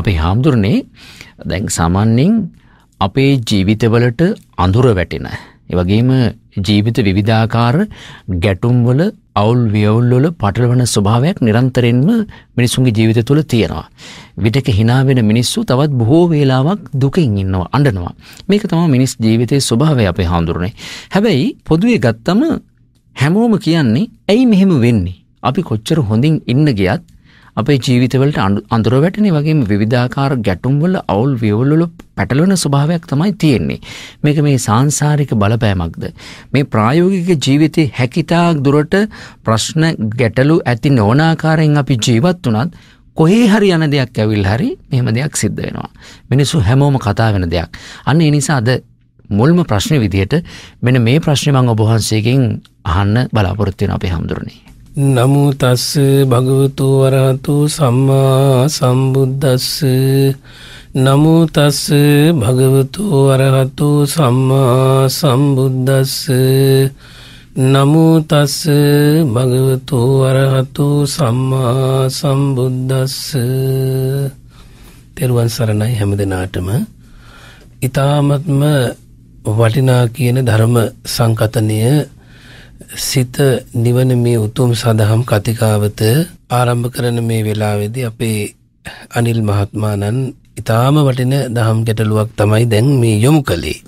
අපේ හාමුදුරනේ දැන් සාමාන්‍යයෙන් අපේ ජීවිතවලට අඳුර වැටෙන. ඒ වගේම ජීවිත විවිධාකාර ගැටුම්වල අවුල් වියවුල්වල පටලවන ස්වභාවයක් නිරන්තරයෙන්ම මිනිසුන්ගේ ජීවිත තුළ තියෙනවා. විටක හිනා වෙන මිනිස්සු තවත් බොහෝ වේලාවක් දුකින් ඉන්නවා අඬනවා. මේක තමයි මිනිස් ජීවිතයේ ස්වභාවය අපේ හඳුරන්නේ. හැබැයි පොදුවේ ගත්තම හැමෝම කියන්නේ ඇයි මෙහෙම වෙන්නේ? අපි කොච්චර හොඳින් ඉන්න ගියත් අපේ ජීවිතවලට අඳුර වැටෙන වගේම විවිධාකාර ගැටුම්වල අවුල් වියවුල්වල පැටලෙන ස්වභාවයක් තමයි තියෙන්නේ. මේක මේ සාංශාරික බලපෑමක්ද? මේ ප්‍රායෝගික ජීවිතේ හැකිතාක් දුරට ප්‍රශ්න ගැටලු ඇති නොවන ආකාරයෙන් අපි ජීවත් වුණත් කොහේ හරි යන දෙයක් ඇවිල්ලා හරි මෙහෙම දෙයක් සිද්ධ වෙනවා. මිනිස්සු හැමෝම කතා වෙන දෙයක්. අන්න ඒ නිසා අද මුල්ම ප්‍රශ්නේ විදිහට මෙන්න මේ ප්‍රශ්නේ මම ඔබ වහන්සේගෙන් අහන්න බලාපොරොත්තු වෙනවා අපේ හැඳුරුනේ. නමු තස්ස භගවතු වරහතු සම්මා සම්බුද්දස්ස නමු තස්ස භගවතු වරහතු සම්මා සම්බුද්දස්ස නමු තස්ස භගවතු වරහතු සම්මා සම්බුද්දස්ස තෙරුවන් සරණයි හැම දෙනාටම ඉතාමත්ම වටිනා කියන ධර්ම සංකතනය සිත නිවන මේ උතුම් සඳහම් කතිකාවත ආරම්භ කරන මේ වෙලාවේදී අපේ අනිල් මහත්මානන් ඉතාම වටින දහම් ගැටලුවක් තමයි දැන් මේ යොමු කළේ.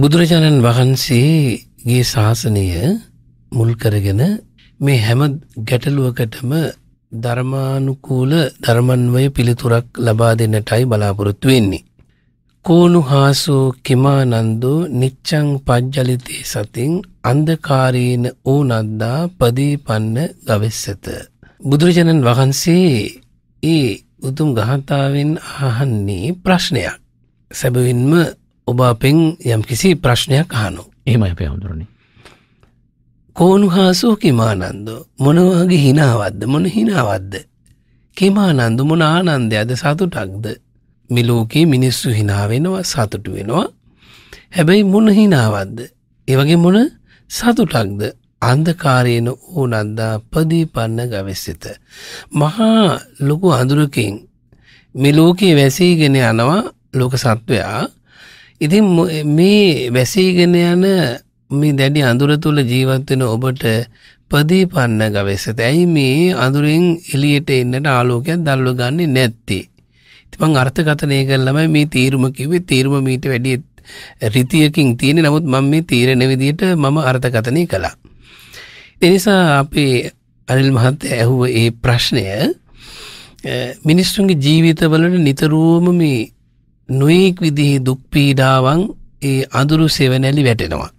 බුදුරජාණන් වහන්සේගේ ශාසනය මුල් කරගෙන මේ හැම ගැටලුවකටම ධර්මානුකූල ධර්මන්වය පිළිතුරක් ලබා දෙන්නටයි බලාපොරොත්තු වෙන්නේ. කෝනු හාසෝ කිමානන්දෝ නිච්චං පජ්ජලිතේ සතින් අන්ධකාරයේන ඕනද්දා පදීපන්න ගවෙස්සත. බුදුරජාණන් වහන්සේ ඒ උතුම් ගහතාවෙන් අහන්නේ ප්‍රශ්නයක්. සැබවින්ම ඔබ අපෙන් යම්කිසි ප්‍රශ්නයක් අහනු. එහෙමයි අපේ හඳුරන්නේ. කෝනු හාසූ කිමානන්ද මොනවාගේ හිනාවද්ද මොන හිනාවද්ද. කිමානන්ද මොන ආනන්දයද සතුටක්ද මිලෝකයේ මිනිස්සු හිනාවෙනවා සතුටු වෙනවා හැබැයි මොන හිනාවද්ද ඒවගේ මොන සතුටක්ද අන්ධකාරයන ඕ නන්දා පදීපන්න ගවෙස්සිත. මහා ලොකු අඳුරකින් මෙලෝකයේ වැසීගෙන යනවා ලෝක සත්වයා ඉතින් මේ වැසීගෙන යන මේ දැඩි අඳුර තුළ ජීවත්වෙන ඔබට පදීපන්න ගවෙස්සත ඇයි මේ අඳුරින් එලියට එන්නට ආලෝකයක් දල්ලු ගන්නේ නැත්තේ. තිබං අර්ථකතනය කරලම මේ තීරුම කිවේ තීරුම මීට වැඩිය රිතියකින් තියෙන නමුත් මම මේ තීරණ විදියට මම අර්ථකථනය කළා. එනිසා අපේ අනිල් මහත්තය ඇහුව ඒ ප්‍රශ්නය මිනිස්සුන්ගේ ජීවිතවලට නිතරුවම මේ නොයෙක් විදිහි දුක්පීඩාවන් ඒ අඳුරු සෙවනැලි වැටෙනවා.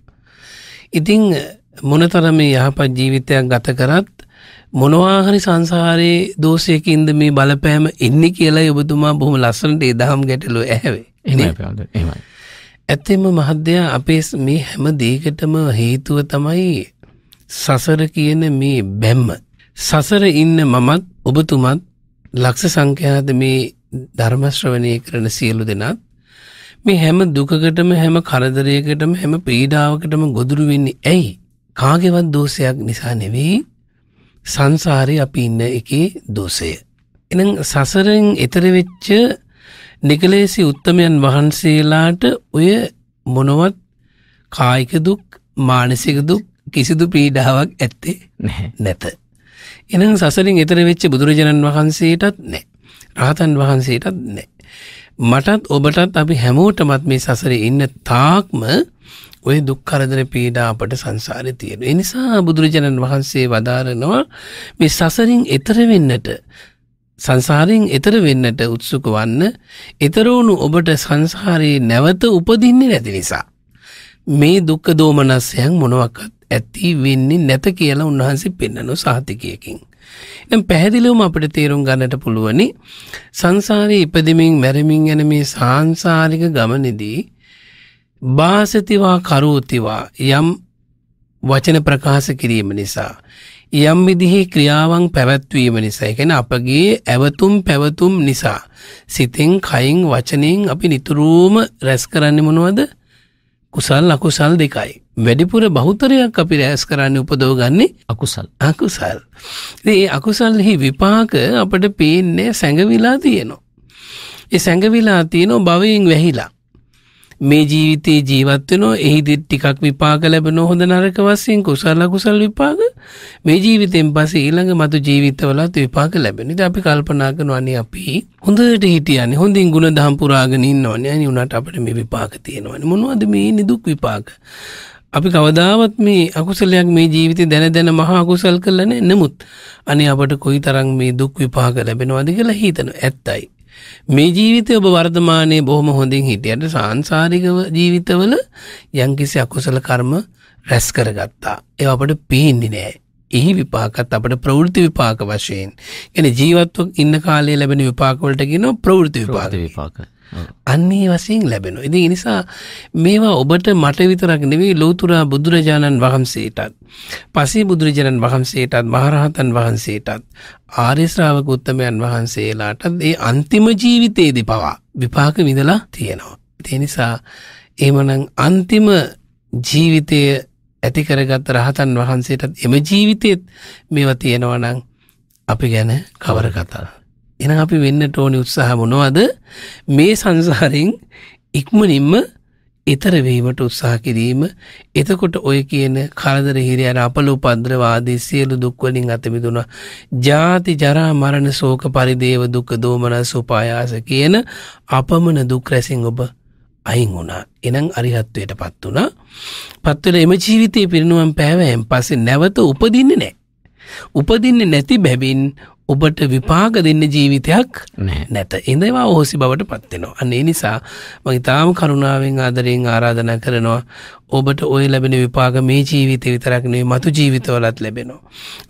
ඉතිං මොනතරම යහපත් ජීවිතයක් ගත කරත් මොනවාහරි සංසාරයේ දෝෂයකින්ද මේ බලපෑම එන්නේ කියලා යොබතුමා බොහොම ලස්සනට ඒ දහම් ගැටලු ඇහවේ. එහෙමයි. ඇත්තෙම මහද්‍යයා අපේ මේ හැම දේකටම හේතුව තමයි සසර කියන මේ බැම්ම. සසර ඉන්න මමත් ඔබතුමත් ලක්ෂ සංඛ්‍යාත මේ ධර්මශ්‍රවණය කරන සියලු දෙනත් මේ හැම දුකකටම හැම කරදරයකටම හැම පීඩාවකටම ගොදුරු වෙන්නේ ඇයි? කාගේවත් දෝෂයක් නිසා නෙවෙයි සංසාරේ අපි ඉන්න එකේ දෝෂය. එහෙනම් සසරෙන් එතර වෙච්ච නිකලේසි උත්තමයන් වහන්සේලාට ඔය මොනවත් කායික දුක් මානසික දුක් කිසිදු පීඩාවක් ඇත්තේ නැත. එනම් සසරින් එතර වෙච්ච බුදුරජාණන් වහන්සේටත් නෑ. රහතන් වහන්සේටත් නෑ. මටත් ඔබටත් අපි හැමෝටමත් මේ සසර ඉන්න තාක්ම ඔය දුක්කරදර පීඩාපට සංසාරය තියෙන. එනිසා බුදුරජාණන් වහන්සේ වදාරනවා මේ සසරින් එතරවෙන්නට සංසාරයෙන් එතර වෙන්නට උත්සුක වන්න එතරවුණු ඔබට සංසාරයේ නැවත උපදින්නේ නැති නිසා. මේ දුක්ක දෝමනස්සයන් මොනවක්කත් ඇති වෙන්නේ නැත කියලා උන්වහන්සේ පෙන්නනු සාතිකයකින්. එම් පැහැදිලිවම අපට තේරුම් ගන්නට පුළුවනි සංසාරයේ ඉපදිමින් මැරමින් යන මේ සංසාරික ගමනෙදී භාසතිවා කරෝතිවා යම් වචන ප්‍රකාශ කිරීම නිසා. යම් විදිහේ ක්‍රියාවන් පැවැත්වීම නිසා එකෙන අපගේ ඇවතුම් පැවතුම් නිසා සිතෙන් කයින් වචනයෙන් අපි නිතුරූම රැස් කරන්න මොනවද කුසල් අකුසල් දෙකයි. වැඩිපුර බහුතරයක් අපි රැස් කරන්න උපදෝ ගන්නේ අකුසල් අකුසල්. ඒ අකුසල්හි විපාක අපට පේන්නේ සැඟවිලා තියෙනවා. ඒ සැඟවිලා තියෙනෝ භවයෙන් වැහිලා. මේ ජීවිතයේ ජීවත් වෙනවා එහිදි ටිකක් විපාක ලැබෙන හොඳ නරක වශයෙන් කුසල අකුසල විපාක මේ ජීවිතෙන් පස්සේ ඊළඟ මතු ජීවිතවලත් විපාක ලැබෙන. ඉතින් අපි කල්පනා කරනවානේ අපි හොඳට හිටියන්නේ හොඳින් ගුණ දහම් පුරාගෙන ඉන්නවනේ. අනේ උනාට අපිට මේ විපාක තියෙනවනේ. මොනවද මේ නිදුක් විපාක? අපි කවදාවත් මේ අකුසලයක් මේ ජීවිත දැන දැන මහා අකුසල් කරලනේ නමුත් අනේ අපට කොයි තරම් මේ දුක් විපාක ලැබෙනවද කියලා හිතන ඇත්තයි මේ ජීවිතය ඔබ වර්තමානයේ බොහොම හොඳින් හිටියට සංසාරිකව ජීවිතවල යම්කිසි අකුසල කර්ම රැස් කරගත්තා. ඒ අපට පේන්නේ නෑ. එහි විපාකත් අපට ප්‍රවෘති විපාක වශයෙන් ගැන ජීවත්ව ඉන්න කාලය ලැබෙන විපාකවලට ගෙන ප්‍රවෘති විපාක විපාක අන්නේ වසින් ලැබෙන ඉති නිසා මේවා ඔබට මට විතරක් නෙවී ලෝතුරා බුදුරජාණන් වහන්සේටත් පසේ බුදුරජාණන් වහන්සේටත් මහරහතන් වහන්සේටත් ආර්යශ්‍රාවක උත්තමයන් වහන්සේලාටත් ඒ අන්තිම ජීවිතයේදි පවා විපාක විඳලා තියෙනවා. තිය නිසා ඒමනං අන්තිම ජීවිතය ඇති කරගත් රහතන් වහන්සේටත් එම ජීවිතයත් මේව තියෙනවනං අපි ගැන කවර කතා. එන අපි වෙන්න ටෝනි උත්සාහ මොනවද මේ සංසාරෙන් ඉක්මනින්ම එතරවීමට උත්සාහ කිරීම එතකොට ඔය කියන කරදර හිරයන අපල උපද්‍රවාදී සියලු දුක්වලින් අතමිදුණ ජාති ජරා මරණ සෝක පරිදේව දුක දෝමන සුපායාස කියන අපමණ දුක් රැසින් ඔබ අයින් වුණා එනම් අරිහත්වයට පත් වුණා පත්වල එම ජීවිතය පිරිනුවම් පැවෑම් පසේ නැවත උපදින්නේ නෑ. උපදින්නේ නැති බැවින් ඔබට විපාග දෙන්න ජීවිතයක් නැත එඳවා ඕහසි බවට පත්වෙනවා. අන්නේ නිසා මගේ තාම කරුණාවෙන් ආදරයෙන් ආරාධන කරනවා ඔබට ඔය ලැබෙන විපාග මේ ජීවිතය විතරක්නේ මතු ජීවිතවලත් ලැබෙනවා.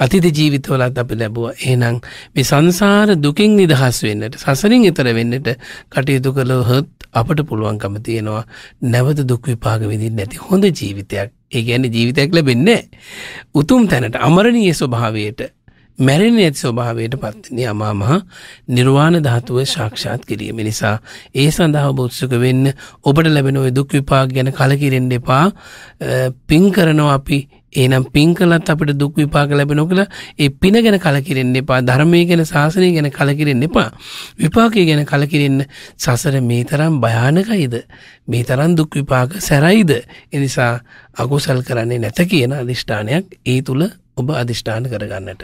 අතිත ජීවිතවලත් අපි ලැබුව ඒනම් මේ සංසාර දුකින් නිදහස් වෙන්නට සසරින් එතර වෙන්නට කටයුතු කළොහොත් අපට පුළුවන්කම තියෙනවා නැවත දුක් විපාග විදිින් නැති හොඳ ජීවිතයක් ඒ ගැන ජීවිතයක් ලැබෙන්නේ උතුම් තැනට අමරණීය ස්වභාවයට මැරෙන්නේ නැති ස්වභාවයට පත්වෙන්නේ අමාමහා නිර්වාණ ධාතුව සාක්ෂාත් කිරීම නිසා ඒ සඳහා ඔබ උත්සුක වෙන්න ඔබට ලැබෙන ওই දුක් විපාක ගැන කලකිරෙන්න එපා පින් කරනවා අපි එහෙනම් පින් කළත් අපිට දුක් විපාක ලැබෙනවා කියලා ඒ පින ගැන කලකිරෙන්න එපා ධර්මයේ ගැන ශාසනය ගැන කලකිරෙන්න එපා විපාකය ගැන කලකිරෙන්න සසර මේ තරම් භයානකයිද මේ තරම් දුක් විපාක සැරයිද ඒ නිසා අකුසල් කරන්නේ නැත කියන අදිෂ්ඨානයක් ඒ තුල ඔබ අදිෂ්ඨාන කරගන්නට